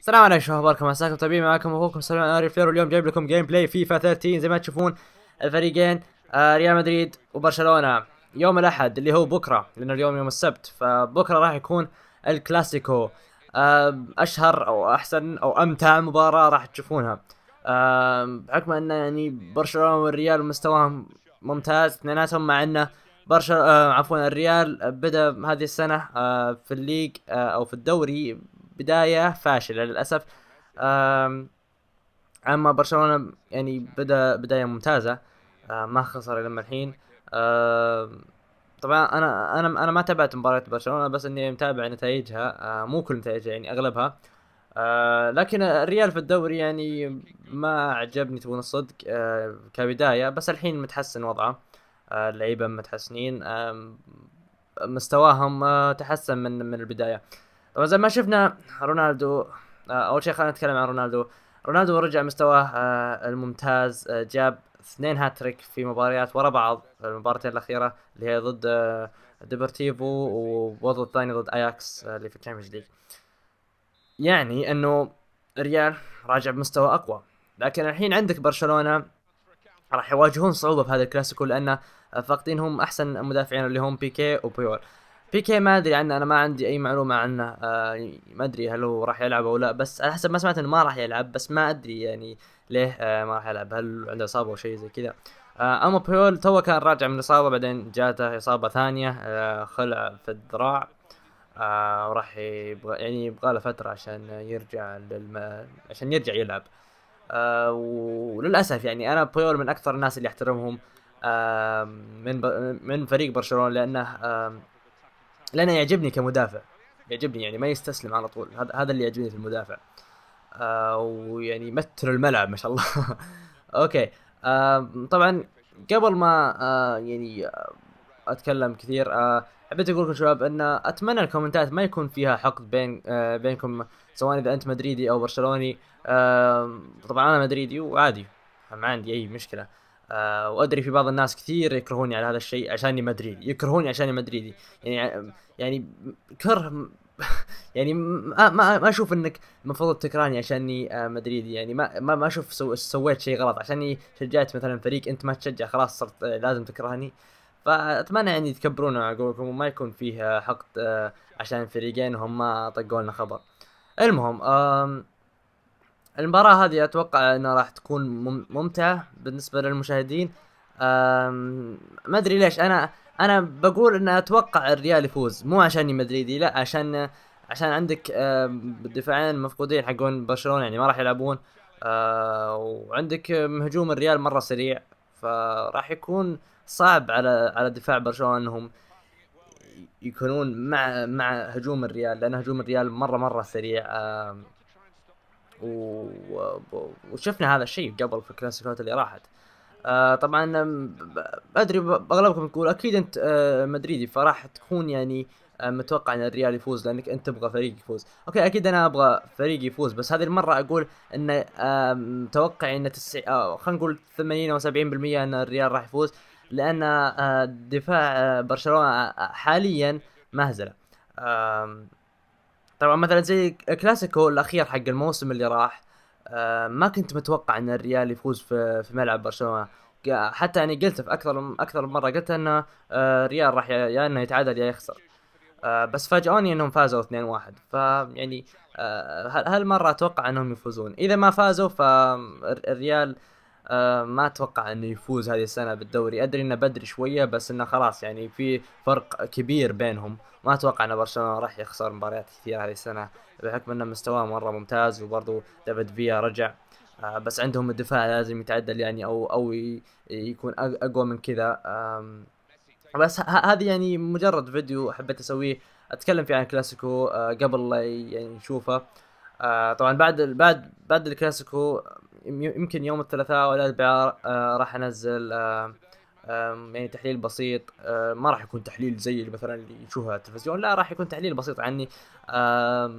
السلام عليكم شباب اخباركم عساكم طيبين معاكم اخوكم سلمان اري فلير واليوم جايب لكم جيم بلاي فيفا 13 زي ما تشوفون الفريقين آه ريال مدريد وبرشلونه يوم الاحد اللي هو بكره لان اليوم يوم السبت فبكره راح يكون الكلاسيكو آه اشهر او احسن او امتع مباراه راح تشوفونها آه بحكم ان يعني برشلونه والريال مستواهم ممتاز اثنيناتهم مع انه برشلونه آه عفوا الريال بدا هذه السنه آه في الليج آه او في الدوري بدايه فاشله للاسف اما برشلونه يعني بدا بدايه ممتازه آه، ما خسر لما الحين طبعا انا انا انا ما تابعت مباراه برشلونه بس اني متابع نتائجها آه، مو كل نتائجها يعني اغلبها آه، لكن الريال في الدوري يعني ما عجبني تبون الصدق كبدايه بس الحين متحسن وضعه اللعيبه متحسنين مستواهم تحسن من من البدايه طبعا زي ما شفنا رونالدو آه، اول شيء خلينا نتكلم عن رونالدو رونالدو رجع مستواه آه، الممتاز آه، جاب اثنين هاتريك في مباريات ورا بعض المباراتين الاخيره اللي هي ضد ديبرتيفو والوضع الثاني ضد اياكس اللي في الشامبيونز ليج يعني انه ريال راجع بمستوى اقوى لكن الحين عندك برشلونه راح يواجهون صعوبه بهذا الكلاسيكو لان فاقدينهم احسن مدافعين اللي هم بيكي وبيول بي كي ما ادري عنه انا ما عندي اي معلومه عنه آه ما ادري هل هو راح يلعب او لا بس على حسب ما سمعت انه ما راح يلعب بس ما ادري يعني ليه آه ما راح يلعب هل عنده اصابه او شيء زي كذا آه اما بيول تو كان راجع من اصابه بعدين جاته اصابه ثانيه آه خلع في الذراع آه وراح يبغى يعني يبغى له فتره عشان يرجع للم... عشان يرجع يلعب آه وللاسف يعني انا بيول من اكثر الناس اللي احترمهم آه من ب... من فريق برشلونه لانه آه لانه يعجبني كمدافع يعجبني يعني ما يستسلم على طول هذا هذا اللي يعجبني في المدافع آه ويعني يمثل الملعب ما شاء الله اوكي آه طبعا قبل ما آه يعني آه، اتكلم كثير آه حبيت اقول لكم شباب ان اتمنى الكومنتات ما يكون فيها حقد بين آه بينكم سواء اذا انت مدريدي او برشلوني آه طبعا انا مدريدي وعادي ما عندي اي مشكله آه، وادري في بعض الناس كثير يكرهوني على هذا الشيء عشاني مدريدي يكرهوني عشاني مدريدي يعني يعني كره يعني ما ما اشوف انك المفروض تكرهني عشاني آه، مدريدي يعني ما ما اشوف سو سويت شيء غلط عشاني شجعت مثلا فريق انت ما تشجع خلاص صرت آه، لازم تكرهني فاتمنى يعني تكبرون عقولكم وما يكون فيه حقد عشان فريقين هم ما طقوا لنا خبر المهم المباراة هذه أتوقع أنها راح تكون ممتعة بالنسبة للمشاهدين ما أدري ليش أنا أنا بقول أن أتوقع الريال يفوز مو عشاني مدريدي لا عشان عشان عندك دفاعين مفقودين حقون برشلونة يعني ما راح يلعبون آه، وعندك هجوم الريال مرة سريع فراح يكون صعب على على دفاع برشلونة أنهم يكونون مع مع هجوم الريال لأن هجوم الريال مرة مرة سريع و... وشفنا هذا الشيء قبل في الكلاسيكوات اللي راحت آه طبعا ادري اغلبكم تقول اكيد انت آه مدريدي فراح تكون يعني آه متوقع ان الريال يفوز لانك انت تبغى فريق يفوز اوكي اكيد انا ابغى فريق يفوز بس هذه المره اقول ان متوقع ان تسع آه، خلينا نقول 80 او 70% ان الريال راح يفوز لان آه، دفاع آه، برشلونه حاليا مهزله طبعا مثلا زي كلاسيكو الاخير حق الموسم اللي راح آه، ما كنت متوقع ان الريال يفوز في, ملعب برشلونه حتى يعني قلت في اكثر اكثر من مره قلت ان آه، الريال راح يا يعني انه يتعادل يا يخسر آه، بس فاجئوني انهم فازوا 2-1 فيعني هالمره اتوقع انهم يفوزون اذا ما فازوا فالريال آه، ما اتوقع انه يفوز هذه السنه بالدوري ادري انه بدري شويه بس انه خلاص يعني في فرق كبير بينهم ما اتوقع ان برشلونه راح يخسر مباريات كثيره هذه السنه بحكم انه مستواه مره ممتاز وبرضه ديفيد فيا رجع آه، بس عندهم الدفاع لازم يتعدل يعني او او يكون اقوى من كذا بس هذه يعني مجرد فيديو حبيت اسويه اتكلم فيه عن الكلاسيكو آه، قبل لا يعني نشوفه طبعا بعد بعد بعد الكلاسيكو يمكن يوم الثلاثاء والاربعاء آه، راح انزل آه، يعني تحليل بسيط آه، ما راح يكون تحليل زي اللي مثلا اللي يشوفها التلفزيون لا راح يكون تحليل بسيط عني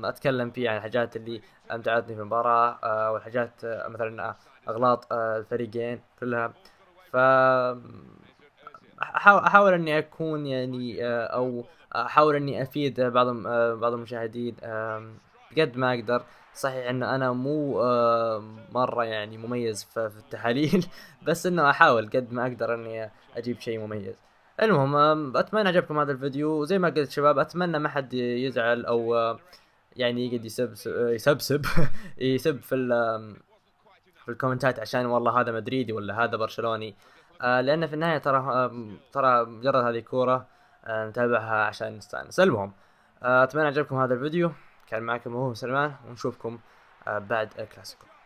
اتكلم فيه عن الحاجات اللي امتعتني في المباراه والحاجات مثلا اغلاط الفريقين كلها ف احاول اني اكون يعني او احاول اني افيد بعض بعض المشاهدين قد ما اقدر صحيح انه انا مو آه، مره يعني مميز في التحاليل بس انه احاول قد ما اقدر اني اجيب شيء مميز المهم اتمنى عجبكم هذا الفيديو وزي ما قلت شباب اتمنى ما حد يزعل او آه، يعني يقعد يسب يسبسب يسب في في الكومنتات عشان والله هذا مدريدي ولا هذا برشلوني آه، لان في النهايه ترى ترى مجرد هذه كوره نتابعها عشان نستانس المهم اتمنى عجبكم هذا الفيديو كان معكم هو سلمان ونشوفكم آه، بعد الكلاسيكو